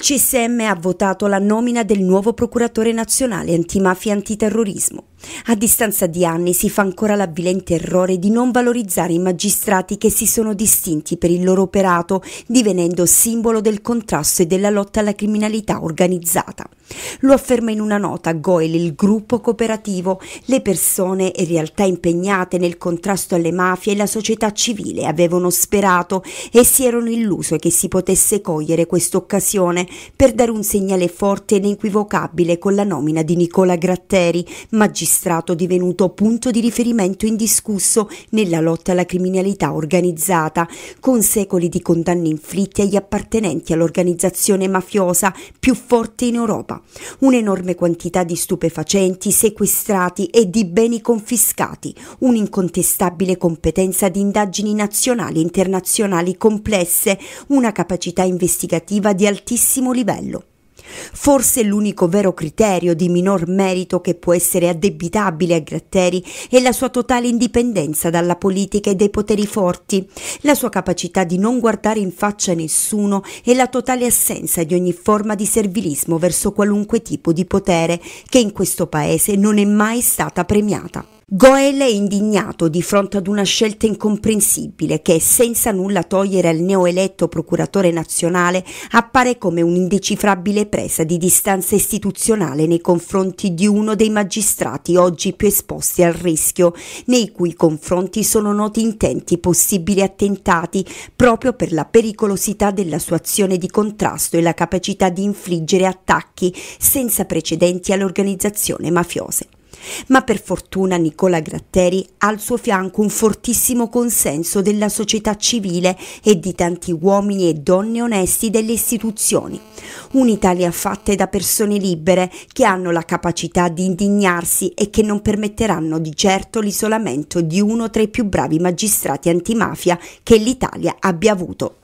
Il CSM ha votato la nomina del nuovo procuratore nazionale antimafia e antiterrorismo. A distanza di anni si fa ancora l'avvilente errore di non valorizzare i magistrati che si sono distinti per il loro operato, divenendo simbolo del contrasto e della lotta alla criminalità organizzata. Lo afferma in una nota Goel, il gruppo cooperativo, le persone e realtà impegnate nel contrasto alle mafie e la società civile avevano sperato e si erano illuse che si potesse cogliere questa occasione per dare un segnale forte ed inequivocabile con la nomina di Nicola Gratteri, magistrato magistrato divenuto punto di riferimento indiscusso nella lotta alla criminalità organizzata, con secoli di condanne inflitte agli appartenenti all'organizzazione mafiosa più forte in Europa, un'enorme quantità di stupefacenti sequestrati e di beni confiscati, un'incontestabile competenza di indagini nazionali e internazionali complesse, una capacità investigativa di altissimo livello. Forse l'unico vero criterio di minor merito che può essere addebitabile a Gratteri è la sua totale indipendenza dalla politica e dai poteri forti, la sua capacità di non guardare in faccia nessuno e la totale assenza di ogni forma di servilismo verso qualunque tipo di potere che in questo paese non è mai stata premiata. Goel è indignato di fronte ad una scelta incomprensibile che, senza nulla togliere al neoeletto procuratore nazionale, appare come un'indecifrabile presa di distanza istituzionale nei confronti di uno dei magistrati oggi più esposti al rischio, nei cui confronti sono noti intenti possibili attentati proprio per la pericolosità della sua azione di contrasto e la capacità di infliggere attacchi senza precedenti all'organizzazione organizzazioni mafiose. Ma per fortuna Nicola Gratteri ha al suo fianco un fortissimo consenso della società civile e di tanti uomini e donne onesti delle istituzioni. Un'Italia fatta da persone libere che hanno la capacità di indignarsi e che non permetteranno di certo l'isolamento di uno tra i più bravi magistrati antimafia che l'Italia abbia avuto.